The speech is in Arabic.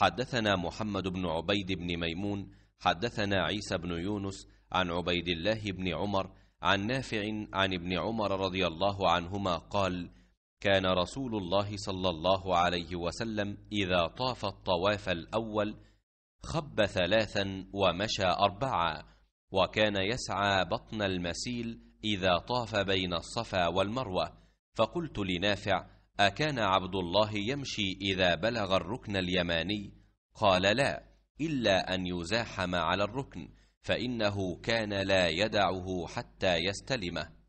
حدثنا محمد بن عبيد بن ميمون حدثنا عيسى بن يونس عن عبيد الله بن عمر عن نافع عن ابن عمر رضي الله عنهما قال كان رسول الله صلى الله عليه وسلم اذا طاف الطواف الاول خب ثلاثا ومشى اربعا وكان يسعى بطن المسيل اذا طاف بين الصفا والمروه فقلت لنافع أكان عبد الله يمشي إذا بلغ الركن اليماني قال لا إلا أن يزاحم على الركن فإنه كان لا يدعه حتى يستلمه